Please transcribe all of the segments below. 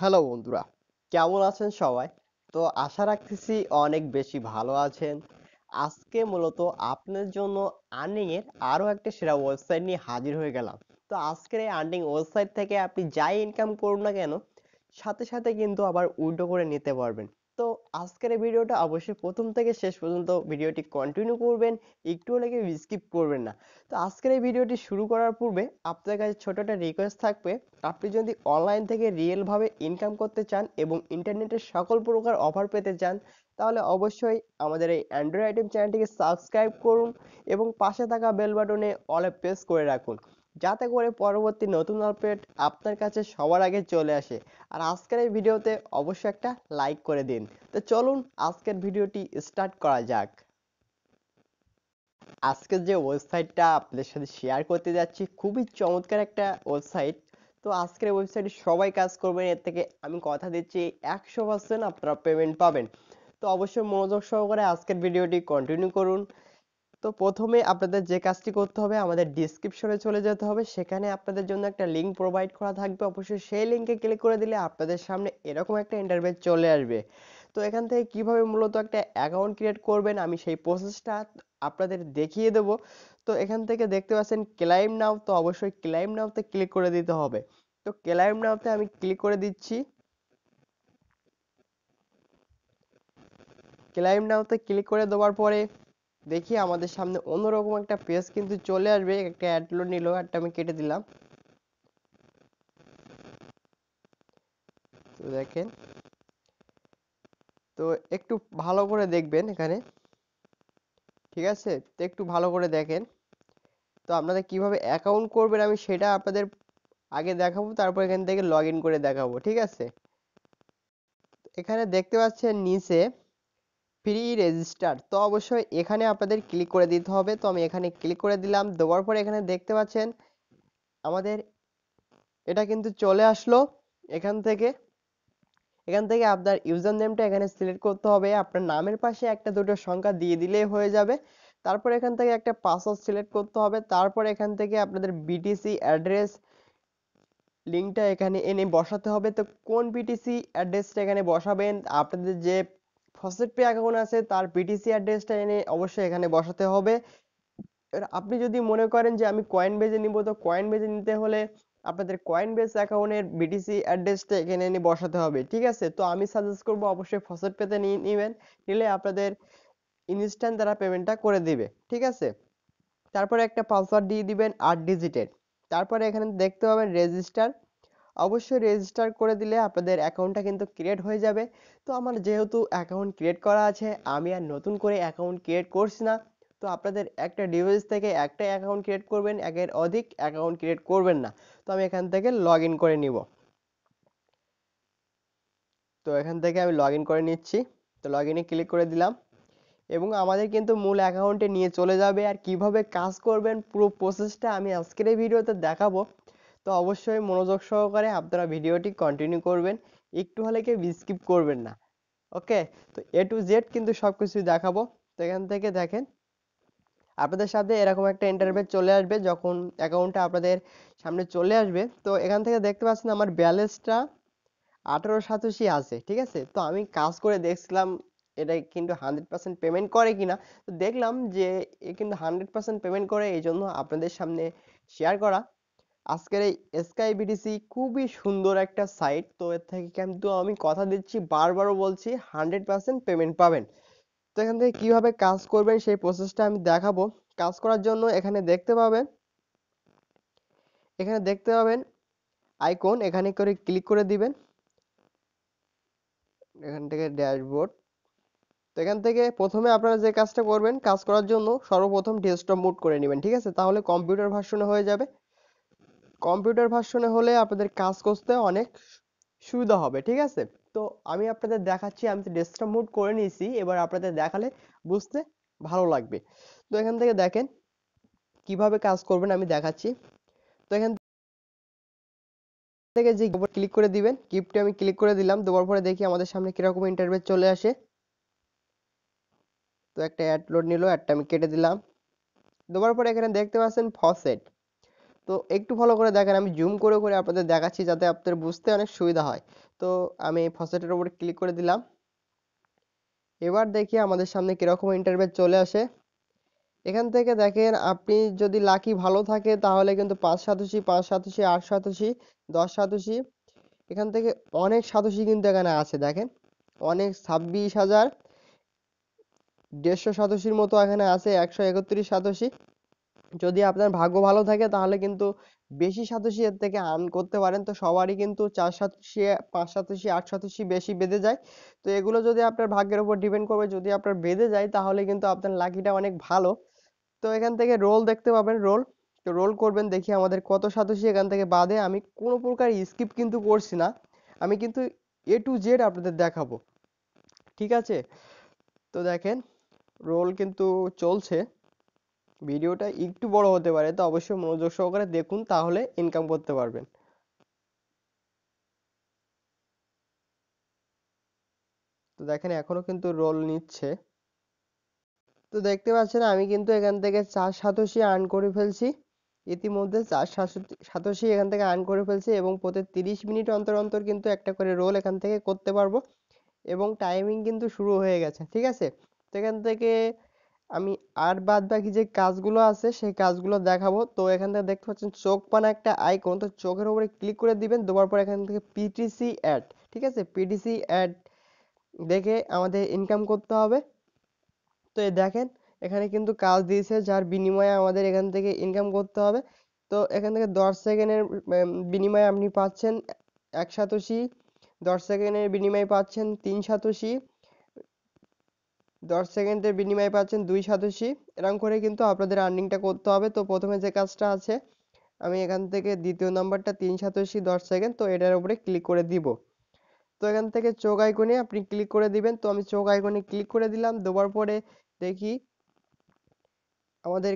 hello বন্ধুরা কেমন আছেন সবাই তো আশা রাখতেছি অনেক বেশি ভালো আছেন আজকে মূলত আপনার জন্য আর্নিং এর আরো একটা সেরা ওয়েবসাইট নিয়ে হাজির হয়ে গেলাম তো আজকের এই আর্নিং ওয়েবসাইট থেকে আপনি যাই ইনকাম করুন না কেন সাথে সাথে কিন্তু আবার উইথড্র করে নিতে পারবেন তো আজকের এই ভিডিওটা অবশ্যই প্রথম থেকে শেষ পর্যন্ত ভিডিওটি কন্টিনিউ করবেন একটু নাকি স্কিপ করবেন না তো আজকের এই ভিডিওটি শুরু করার পূর্বে আপনার কাছে ছোট একটা রিকোয়েস্ট থাকবে আপনি যদি অনলাইন থেকে রিয়েলভাবে ইনকাম করতে চান এবং ইন্টারনেটের সকল প্রকার অফার পেতে চান তাহলে অবশ্যই আমাদের এই অ্যান্ড্রয়েড আইটেম চ্যানেলটিকে সাবস্ক্রাইব করুন এবং পাশে থাকা বেল বাটনে অলে প্রেস করে রাখুন যাতে করে পরবর্তী নতুন আপডেট আপনার কাছে সবার আগে চলে আসে আর আজকের এই ভিডিওতে অবশ্যই একটা লাইক করে দিন তো চলুন আজকের ভিডিওটি স্টার্ট করা যাক আজকের যে ওয়েবসাইটটা আপনাদের সাথে শেয়ার করতে যাচ্ছি খুবই চমৎকার একটা ওয়েবসাইট তো আজকের ওয়েবসাইটে সবাই কাজ করবেন এর থেকে আমি কথা দিচ্ছি একশো পার্সেন্ট আপনারা পেমেন্ট পাবেন তো অবশ্যই মনোযোগ সহকারে আজকের ভিডিওটি কন্টিনিউ করুন তো প্রথমে আপনাদের যে কাজটি করতে হবে আমাদের ডিসক্রিপশনে চলে যেতে হবে সেখানে আপনাদের জন্য একটা লিঙ্ক প্রোভাইড করা থাকবে অবশ্যই সেই লিঙ্কে ক্লিক করে দিলে আপনাদের সামনে এরকম একটা ইন্টারভিউ চলে আসবে তো এখান থেকে কিভাবে মূলত একটা অ্যাকাউন্ট ক্রিয়েট করবেন আমি সেই প্রসেসটা আপনাদের দেখিয়ে দেব তো এখান থেকে দেখতে পাচ্ছেন ক্লাইম নাও তো অবশ্যই ক্লাইম নাওতে ক্লিক করে দিতে হবে তো ক্লাইম নাওতে আমি ক্লিক করে দিচ্ছি ক্লাইম নাওতে ক্লিক করে দেওয়ার পরে দেখি আমাদের সামনে অন্যরকম একটা পেজ কিন্তু চলে আসবে একটা অ্যাড নিল অ্যাডটা আমি কেটে দিলাম তো দেখেন তো একটু ভালো করে দেখবেন এখানে ঠিক আছে তো একটু ভালো করে দেখেন তো আপনাদের কিভাবে অ্যাকাউন্ট করবেন আমি সেটা আপনাদের আগে দেখাবো তারপর এখান থেকে লগ ইন করে দেখাবো ঠিক আছে এখানে দেখতে পাচ্ছেন নিচে ফ্রি রেজিস্টার তো অবশ্যই এখানে আপনাদের ক্লিক করে দিতে হবে তো আমি এখানে ক্লিক করে দিলাম দেওয়ার পরে এখানে দেখতে পাচ্ছেন আমাদের এটা কিন্তু চলে আসলো এখান থেকে এখান থেকে আপনার ইউজার নেমটা এখানে সিলেক্ট করতে হবে আপনার নামের পাশে একটা দুটো সংখ্যা দিয়ে দিলেই হয়ে যাবে তারপর এখান থেকে একটা পাসওয়ার্ড সিলেক্ট করতে হবে তারপর এখান থেকে আপনাদের বিটিসি অ্যাড্রেস লিঙ্কটা এখানে এনে বসাতে হবে তো কোন বিটিসি অ্যাড্রেসটা এখানে বসাবেন আপনাদের যে ফসেট পে অ্যাকাউন্ট আছে তার BTC অ্যাড্রেসটা এনে অবশ্যই এখানে বসাতে হবে আপনি যদি মনে করেন যে আমি বেজে নিব তো বেজে নিতে হলে আপনাদের কয়েনবেজ অ্যাকাউন্টের BTC অ্যাড্রেসটা এখানে এনে বসাতে হবে ঠিক আছে তো আমি সাজেস্ট করব অবশ্যই ফসেট পেতে নিয়ে নেবেন নিলে আপনাদের ইনস্ট্যান্ট তারা পেমেন্টটা করে দিবে ঠিক আছে তারপরে একটা পাসওয়ার্ড দিয়ে দিবেন আট ডিজিটের তারপরে এখানে দেখতে পাবেন রেজিস্টার অবশ্যই রেজিস্টার করে দিলে আপনাদের অ্যাকাউন্টটা কিন্তু ক্রিয়েট হয়ে যাবে তো আমার যেহেতু অ্যাকাউন্ট ক্রিয়েট করা আছে আমি আর নতুন করে অ্যাকাউন্ট ক্রিয়েট করছি না তো আপনাদের একটা ডিভাইস থেকে একটা অ্যাকাউন্ট ক্রিয়েট করবেন একের অধিক অ্যাকাউন্ট ক্রিয়েট করবেন না তো আমি এখান থেকে লগ ইন করে নিব তো এখান থেকে আমি লগ ইন করে নিচ্ছি তো লগ এ ক্লিক করে দিলাম এবং আমাদের কিন্তু মূল অ্যাকাউন্টে নিয়ে চলে যাবে আর কিভাবে কাজ করবেন পুরো প্রসেসটা আমি আজকের এই ভিডিওতে দেখাবো তো অবশ্যই মনোযোগ সহকারে আপনারা ভিডিওটি কন্টিনিউ করবেন একটু হলে কেউ স্কিপ করবেন না ওকে তো এ টু জেড কিন্তু সব কিছু দেখাবো তো এখান থেকে দেখেন আপনাদের সাথে এরকম একটা ইন্টারভেট চলে আসবে যখন অ্যাকাউন্টটা আপনাদের সামনে চলে আসবে তো এখান থেকে দেখতে পাচ্ছেন আমার ব্যালেন্সটা আঠারো সাতাশি আছে ঠিক আছে তো আমি কাজ করে দেখছিলাম এটা কিন্তু হান্ড্রেড পার্সেন্ট পেমেন্ট করে কিনা তো দেখলাম যে এ কিন্তু হান্ড্রেড পার্সেন্ট পেমেন্ট করে এই জন্য আপনাদের সামনে শেয়ার করা আজকের এই স্কাই বিডিসি খুবই সুন্দর একটা সাইট তো এর থেকে কিন্তু আমি কথা দিচ্ছি বারবারও বলছি হান্ড্রেড পার্সেন্ট পেমেন্ট পাবেন তো এখান থেকে কীভাবে কাজ করবেন সেই প্রসেসটা আমি দেখাবো কাজ করার জন্য এখানে দেখতে পাবেন এখানে দেখতে পাবেন আইকন এখানে করে ক্লিক করে দিবেন এখান থেকে ড্যাশবোর্ড তো এখান থেকে প্রথমে আপনারা যে কাজটা করবেন কাজ করার জন্য সর্বপ্রথম ডেস্কটপ মুড করে নেবেন ঠিক আছে তাহলে কম্পিউটার ভার্সনে হয়ে যাবে কম্পিউটার ভার্সনে হলে আপনাদের কাজ করতে অনেক সুবিধা হবে ঠিক আছে তো আমি আপনাদের দেখাচ্ছি আমি ডেস্কটপ মোড করে নিয়েছি এবার আপনাদের দেখালে বুঝতে ভালো লাগবে তো এখান থেকে দেখেন কিভাবে কাজ করবেন আমি দেখাচ্ছি তো এখান থেকে যে ক্লিক করে দিবেন কিপটি আমি ক্লিক করে দিলাম দেওয়ার পরে দেখি আমাদের সামনে কিরকম ইন্টারভেজ চলে আসে তো একটা অ্যাড লোড নিল অ্যাডটা আমি কেটে দিলাম দেওয়ার পরে এখানে দেখতে পাচ্ছেন ফসেট তো একটু follow করে দেখেন আমি zoom করে করে আপনাদের দেখাচ্ছি যাতে আপনাদের বুঝতে অনেক সুবিধা হয় তো আমি faucet এর উপর click করে দিলাম এবার দেখি আমাদের সামনে কিরকম interface চলে আসে এখান থেকে দেখেন আপনি যদি lucky ভালো থাকে তাহলে কিন্তু পাঁচ সাতাশি পাঁচ সাতাশি আট সাতাশি দশ সাতাশি এখান থেকে অনেক সাতাশি কিন্তু এখানে আছে দেখেন অনেক ছাব্বিশ হাজার দেড়শো সাতাশির মতো এখানে আছে একশো একত্রিশ সাতাশি যদি আপনার ভাগ্য ভালো থাকে তাহলে কিন্তু বেশি সাতাশি এর থেকে earn করতে পারেন তো সবারই কিন্তু চার সাতাশি পাঁচ সাতাশি আট সাতাশি বেশি বেঁধে যায় তো এগুলো যদি আপনার ভাগ্যের উপর depend করবে যদি আপনার বেঁধে যায় তাহলে কিন্তু আপনার lucky টা অনেক ভালো তো এখান থেকে roll দেখতে পাবেন roll তো roll করবেন দেখি আমাদের কত সাতাশি এখান থেকে বাদে আমি কোনো প্রকার skip কিন্তু করছি না আমি কিন্তু a to z আপনাদের দেখাবো ঠিক আছে তো দেখেন roll কিন্তু চলছে ভিডিওটা একটু বড় হতে পারে তো অবশ্যই মনোযোগ সহকারে দেখুন তাহলে ইনকাম করতে পারবেন তো দেখেন এখনো কিন্তু রোল নিচ্ছে তো দেখতে পাচ্ছেন আমি কিন্তু এখান থেকে চার সাতশি আর্ন করে ফেলছি ইতিমধ্যে চার সাতশি এখান থেকে আর্ন করে ফেলছি এবং প্রতি তিরিশ মিনিট অন্তর অন্তর কিন্তু একটা করে রোল এখান থেকে করতে পারবো এবং টাইমিং কিন্তু শুরু হয়ে গেছে ঠিক আছে তো এখান থেকে আমি আর বাদবাকি যে কাজগুলো আছে সেই কাজগুলো দেখাবো তো এখান থেকে দেখতে পাচ্ছেন চোখ পানা একটা আইকন তো চোখের উপরে ক্লিক করে দিবেন দেওয়ার পর এখান থেকে পিটিসি অ্যাড ঠিক আছে পিটিসি অ্যাড দেখে আমাদের ইনকাম করতে হবে তো এই দেখেন এখানে কিন্তু কাজ দিয়েছে যার বিনিময়ে আমাদের এখান থেকে ইনকাম করতে হবে তো এখান থেকে দশ সেকেন্ডের বিনিময়ে আপনি পাচ্ছেন এক সাতোশি দশ সেকেন্ডের বিনিময়ে পাচ্ছেন তিন সাতোশি দশ সেকেন্ডের বিনিময়ে পাচ্ছেন দুই সাতশি এরকম করে কিন্তু আপনাদের আর্নিংটা করতে হবে তো প্রথমে যে কাজটা আছে আমি এখান থেকে দ্বিতীয় নাম্বারটা তিন সাতশি দশ সেকেন্ড তো এটার উপরে ক্লিক করে দিব তো এখান থেকে চোখ আইকনে আপনি ক্লিক করে দিবেন তো আমি চোখ আইকনে ক্লিক করে দিলাম দেওয়ার পরে দেখি আমাদের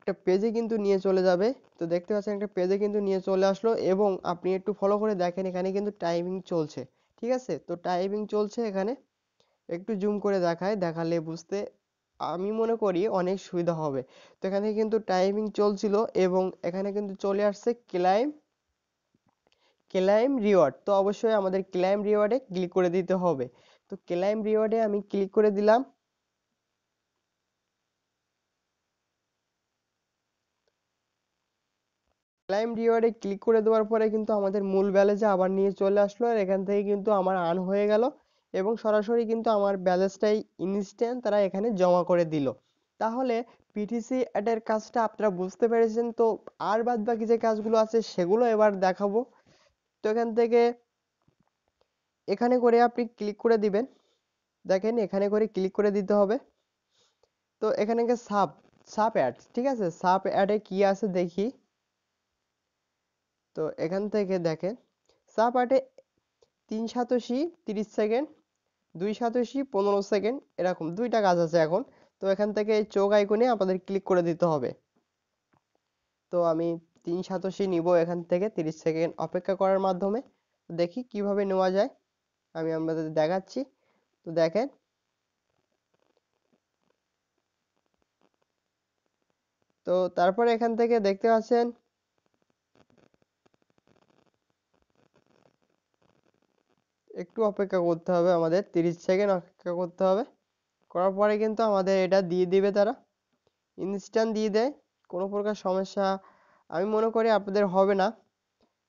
একটা পেজে কিন্তু নিয়ে চলে যাবে তো দেখতে পাচ্ছেন একটা পেজে কিন্তু নিয়ে চলে আসলো এবং আপনি একটু ফলো করে দেখেন এখানে কিন্তু টাইমিং চলছে ঠিক আছে তো টাইমিং চলছে এখানে একটু জুম করে দেখায় দেখালে বুঝতে আমি মনে করি অনেক সুবিধা হবে তো এখানে কিন্তু টাইমিং চলছিল এবং এখানে কিন্তু চলে আসছে ক্লাইম ক্লাইম রিওয়ার্ড তো অবশ্যই আমাদের ক্লাইম রিওয়ার্ডে ক্লিক করে দিতে হবে তো ক্লাইম রিওয়ার্ডে আমি ক্লিক করে দিলাম ক্লাইম রিওয়ার্ডে ক্লিক করে দেওয়ার পরে কিন্তু আমাদের মূল যে আবার নিয়ে চলে আসলো আর এখান থেকে কিন্তু আমার আর্ন হয়ে গেল এবং সরাসরি কিন্তু আমার ব্যালেন্সটাই ইনস্ট্যান্ট তারা এখানে জমা করে দিল তাহলে পিটিসি অ্যাডের কাজটা আপনারা বুঝতে পেরেছেন তো আর বাদ বাকি যে কাজগুলো আছে সেগুলো এবার দেখাবো তো এখান থেকে এখানে করে আপনি ক্লিক করে দিবেন দেখেন এখানে করে ক্লিক করে দিতে হবে তো এখানে সাব সাপ অ্যাড ঠিক আছে সাপ অ্যাডে কি আছে দেখি তো এখান থেকে দেখেন সাপ অ্যাডে তিন সাতাশি তিরিশ সেকেন্ড দুই সাতাশি পনেরো সেকেন্ড এরকম দুইটা কাজ আছে এখন তো এখান থেকে চোখ আইকনে আমাদের ক্লিক করে দিতে হবে তো আমি তিন সাতাশি নিব এখান থেকে তিরিশ সেকেন্ড অপেক্ষা করার মাধ্যমে দেখি কিভাবে নেওয়া যায় আমি আপনাদের দেখাচ্ছি তো দেখেন তো তারপরে এখান থেকে দেখতে পাচ্ছেন একটু অপেক্ষা করতে হবে আমাদের তিরিশ সেকেন্ড অপেক্ষা করতে হবে করার পরে কিন্তু আমাদের এটা দিয়ে দিবে তারা ইনস্ট্যান্ট দিয়ে দেয় কোনো প্রকার সমস্যা আমি মনে করি আপনাদের হবে না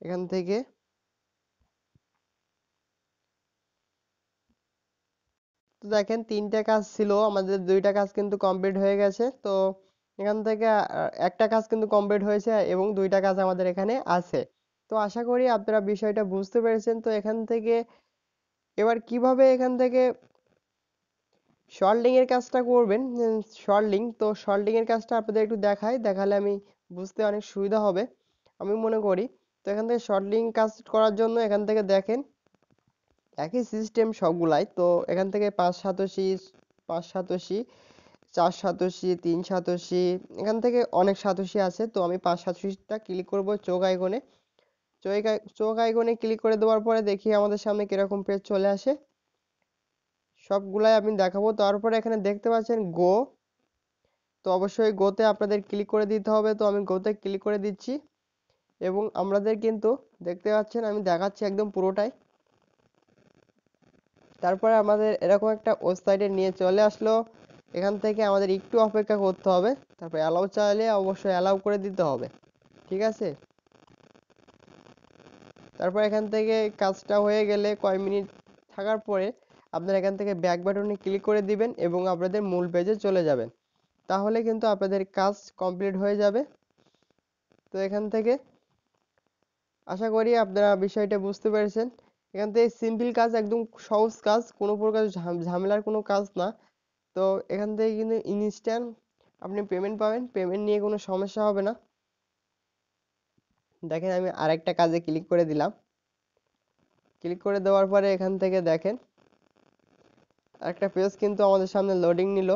এখান থেকে তো দেখেন তিনটা কাজ ছিল আমাদের দুইটা কাজ কিন্তু কমপ্লিট হয়ে গেছে তো এখান থেকে একটা কাজ কিন্তু কমপ্লিট হয়েছে এবং দুইটা কাজ আমাদের এখানে আছে তো আশা করি আপনারা বিষয়টা বুঝতে পেরেছেন তো এখান থেকে এবার কিভাবে এখান থেকে শর্লিং এর কাজটা করবেন শর্লিং তো শর্লিং এর কাজটা আপনাদের একটু দেখাই দেখালে আমি বুঝতে অনেক সুবিধা হবে আমি মনে করি তো এখান থেকে শর্টলিং কাজ করার জন্য এখান থেকে দেখেন একই সিস্টেম সবগুলাই তো এখান থেকে পাঁচ সাতাশি পাঁচ সাতাশি চার সাতাশি তিন সাতাশি এখান থেকে অনেক সাতাশি আছে তো আমি পাঁচ সাতাশিটা ক্লিক করব চোখ আইকনে চোখ চোখ আইকনে ক্লিক করে দেওয়ার পরে দেখি আমাদের সামনে কিরকম পেজ চলে আসে সবগুলাই আমি দেখাবো তারপরে এখানে দেখতে পাচ্ছেন গো তো অবশ্যই গোতে আপনাদের ক্লিক করে দিতে হবে তো আমি গোতে ক্লিক করে দিচ্ছি এবং আমাদের কিন্তু দেখতে পাচ্ছেন আমি দেখাচ্ছি একদম পুরোটাই তারপরে আমাদের এরকম একটা ওয়েবসাইটে নিয়ে চলে আসলো এখান থেকে আমাদের একটু অপেক্ষা করতে হবে তারপরে অ্যালাউ চাইলে অবশ্যই অ্যালাউ করে দিতে হবে ঠিক আছে তারপর এখান থেকে কাজটা হয়ে গেলে কয় মিনিট থাকার পরে আপনারা এখান থেকে ব্যাক বাটনে ক্লিক করে দিবেন এবং আপনাদের মূল পেজে চলে যাবেন তাহলে কিন্তু আপনাদের কাজ কমপ্লিট হয়ে যাবে তো এখান থেকে আশা করি আপনারা বিষয়টা বুঝতে পেরেছেন এখান থেকে সিম্পল কাজ একদম সহজ কাজ কোনো প্রকার ঝামেলার কোনো কাজ না তো এখান থেকে কিন্তু ইনস্ট্যান্ট আপনি পেমেন্ট পাবেন পেমেন্ট নিয়ে কোনো সমস্যা হবে না দেখেন আমি আরেকটা কাজে ক্লিক করে দিলাম ক্লিক করে দেওয়ার পরে এখান থেকে দেখেন আরেকটা পেজ কিন্তু আমাদের সামনে লোডিং নিল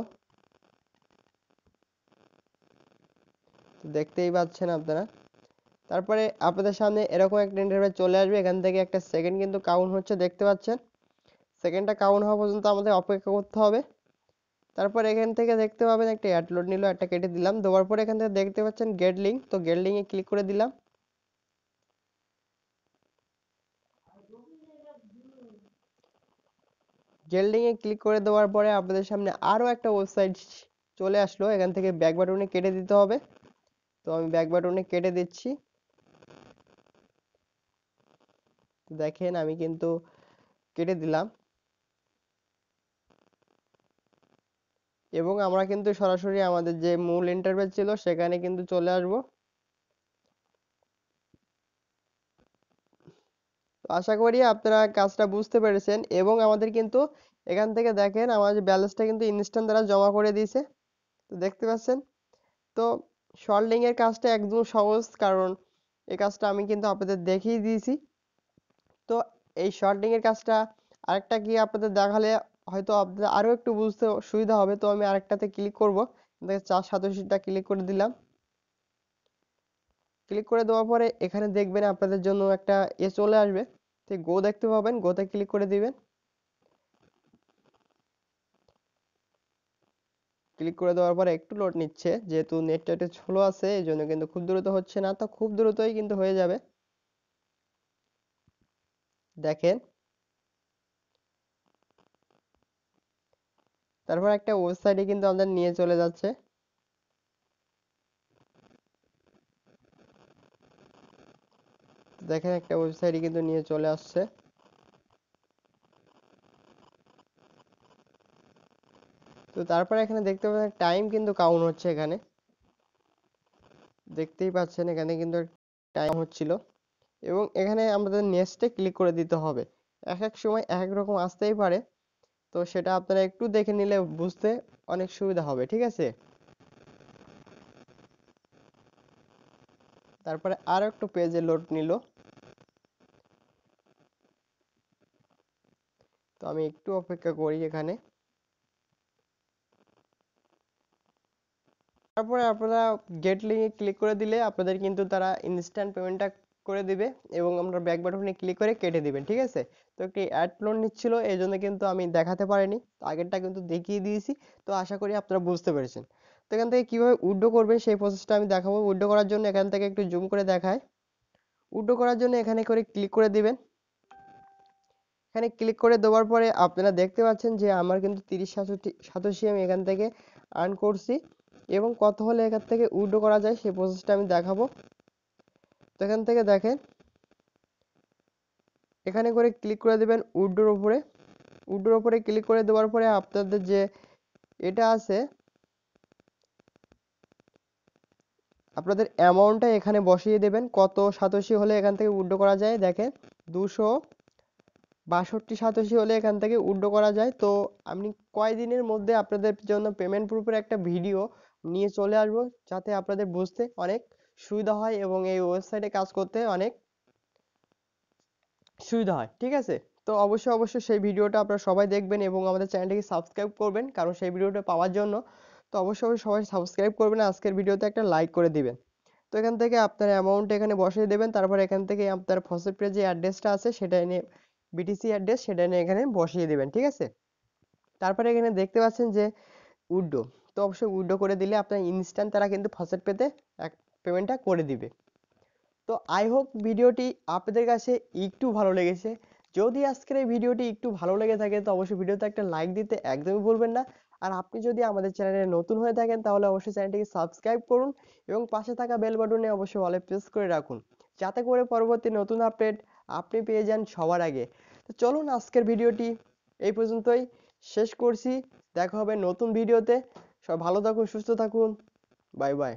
দেখতেই পাচ্ছেন আপনারা তারপরে আপনাদের সামনে এরকম একটা ইন্টারভিউ চলে আসবে এখান থেকে একটা সেকেন্ড কিন্তু কাউন্ট হচ্ছে দেখতে পাচ্ছেন সেকেন্ডটা কাউন্ট হওয়া পর্যন্ত আমাদের অপেক্ষা করতে হবে তারপর এখান থেকে দেখতে পাবেন একটা অ্যাড লোড নিল একটা কেটে দিলাম দেওয়ার পরে এখান থেকে দেখতে পাচ্ছেন গেট লিঙ্ক তো গেট লিঙ্কে ক্লিক করে দিলাম gel link এ click করে দেওয়ার পরে আপনাদের সামনে আরো একটা website চলে আসলো এখান থেকে back button এ কেটে দিতে হবে তো আমি back button এ কেটে দিচ্ছি দেখেন আমি কিন্তু কেটে দিলাম এবং আমরা কিন্তু সরাসরি আমাদের যে মূল interface ছিল সেখানে কিন্তু চলে আসবো তো আশা করি আপনারা কাজটা বুঝতে পেরেছেন এবং আমাদের কিন্তু এখান থেকে দেখেন আমাদের ব্যালেন্সটা কিন্তু ইনস্ট্যান্ট দ্বারা জমা করে দিয়েছে তো দেখতে পাচ্ছেন তো শর্ট এর কাজটা একদম সহজ কারণ এই কাজটা আমি কিন্তু আপনাদের দেখিয়ে দিয়েছি তো এই শর্ট লিঙ্কের কাজটা আরেকটা কি আপনাদের দেখালে হয়তো আপনাদের আরও একটু বুঝতে সুবিধা হবে তো আমি আরেকটাতে ক্লিক করব চার টা ক্লিক করে দিলাম ক্লিক করে দেওয়ার পরে এখানে দেখবেন আপনাদের জন্য একটা এ চলে আসবে তো গো দেখতে পাবেন গোতে ক্লিক করে দিবেন ক্লিক করে দেওয়ার পরে একটু লোড নিচ্ছে যেহেতু নেটটা একটু স্লো আছে এই জন্য কিন্তু খুব দ্রুত হচ্ছে না তো খুব দ্রুতই কিন্তু হয়ে যাবে দেখেন তারপর একটা ওয়েবসাইটে কিন্তু আমাদের নিয়ে চলে যাচ্ছে দেখেন একটা ওয়েবসাইটে কিন্তু নিয়ে চলে আসছে তো তারপরে এখানে দেখতে পাচ্ছেন টাইম কিন্তু কাউন্ট হচ্ছে এখানে দেখতেই পাচ্ছেন এখানে কিন্তু টাইম হচ্ছিল এবং এখানে আমাদের নেক্সটে ক্লিক করে দিতে হবে এক এক সময় এক এক রকম আসতেই পারে তো সেটা আপনারা একটু দেখে নিলে বুঝতে অনেক সুবিধা হবে ঠিক আছে তারপরে আরো একটু পেজে লোড নিল আমি একটু অপেক্ষা করি এখানে তারপরে আপনারা গেট লিঙ্কে ক্লিক করে দিলে আপনাদের কিন্তু তারা ইনস্ট্যান্ট পেমেন্টটা করে দিবে এবং আমরা ব্যাক বাটনে ক্লিক করে কেটে দিবেন ঠিক আছে তো একটি অ্যাড লোন নিচ্ছিল এই জন্য কিন্তু আমি দেখাতে পারিনি আগেরটা কিন্তু দেখিয়ে দিয়েছি তো আশা করি আপনারা বুঝতে পেরেছেন তো এখান থেকে কীভাবে উইড্রো করবেন সেই প্রসেসটা আমি দেখাবো উড্ডো করার জন্য এখান থেকে একটু জুম করে দেখায় উইড্রো করার জন্য এখানে করে ক্লিক করে দিবেন এখানে ক্লিক করে দেওয়ার পরে আপনারা দেখতে পাচ্ছেন যে আমার কিন্তু তিরিশ সাতষট্টি সাতাশি আমি এখান থেকে আর্ন করছি এবং কত হলে এখান থেকে উইড্রো করা যায় সেই প্রসেসটা আমি দেখাবো তো এখান থেকে দেখেন এখানে করে ক্লিক করে দেবেন উইড্রোর উপরে উইড্রোর উপরে ক্লিক করে দেওয়ার পরে আপনাদের যে এটা আছে আপনাদের অ্যামাউন্টটা এখানে বসিয়ে দেবেন কত সাতাশি হলে এখান থেকে উইড্রো করা যায় দেখেন দুশো বাষট্টি সাতাশি হলে এখান থেকে উইথড্র করা যায় তো আমি কয়দিনের মধ্যে আপনাদের জন্য পেমেন্ট প্রুফের একটা ভিডিও নিয়ে চলে আসবো যাতে আপনাদের বুঝতে অনেক সুবিধা হয় এবং এই ওয়েবসাইটে কাজ করতে অনেক সুবিধা হয় ঠিক আছে তো অবশ্যই অবশ্যই সেই ভিডিওটা আপনারা সবাই দেখবেন এবং আমাদের চ্যানেলটিকে সাবস্ক্রাইব করবেন কারণ সেই ভিডিওটা পাওয়ার জন্য তো অবশ্যই সবাই সাবস্ক্রাইব করবেন আজকের ভিডিওতে একটা লাইক করে দিবেন তো এখান থেকে আপনার অ্যামাউন্ট এখানে বসিয়ে দেবেন তারপর এখান থেকে আপনার ফসেট পেজে অ্যাড্রেসটা আছে সেটা এনে BTC address সেটা নিয়ে এখানে বসিয়ে দেবেন ঠিক আছে তারপরে এখানে দেখতে পাচ্ছেন যে উইড্রো তো অবশ্যই উইড্রো করে দিলে আপনার ইনস্ট্যান্ট তারা কিন্তু ফসেট পেতে এক পেমেন্টটা করে দিবে তো আই হোপ ভিডিওটি আপনাদের কাছে একটু ভালো লেগেছে যদি আজকের এই ভিডিওটি একটু ভালো লেগে থাকে তো অবশ্যই ভিডিওতে একটা লাইক দিতে একদমই ভুলবেন না আর আপনি যদি আমাদের চ্যানেলে নতুন হয়ে থাকেন তাহলে অবশ্যই চ্যানেলটিকে সাবস্ক্রাইব করুন এবং পাশে থাকা বেল বাটনে অবশ্যই অলে প্রেস করে রাখুন যাতে করে পরবর্তী নতুন আপডেট আপনি পেয়ে যান সবার আগে তো চলুন আজকের ভিডিওটি এই পর্যন্তই শেষ করছি দেখা হবে নতুন ভিডিওতে সব ভালো থাকুন সুস্থ থাকুন বাই বাই